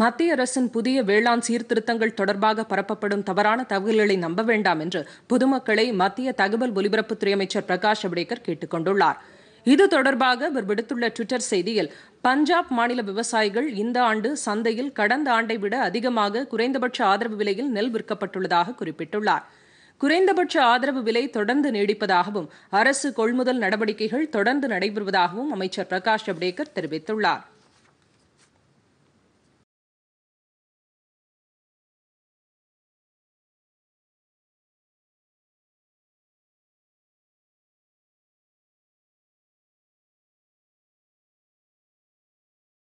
மத்திய அரசின் புதிய வேளாண் சீர்திருத்தங்கள் தொடர்பாக பரப்பப்படும் தவறான தகவல்களை நம்ப வேண்டாம் என்று பொதுமக்களை மத்திய தகவல் ஒலிபரப்புத்துறை அமைச்சர் பிரகாஷ் ஜவடேகர் கேட்டுக் கொண்டுள்ளார் இது தொடர்பாக அவர் விடுத்துள்ள டுவிட்டர் செய்தியில் பஞ்சாப் மாநில விவசாயிகள் இந்த ஆண்டு சந்தையில் கடந்த ஆண்டை விட அதிகமாக குறைந்தபட்ச ஆதரவு விலையில் நெல் விற்கப்பட்டுள்ளதாக குறிப்பிட்டுள்ளார் குறைந்தபட்ச ஆதரவு விலை தொடர்ந்து நீடிப்பதாகவும் அரசு கொள்முதல் நடவடிக்கைகள் தொடர்ந்து நடைபெறுவதாகவும் அமைச்சர் பிரகாஷ் ஜவடேகர் தெரிவித்துள்ளார்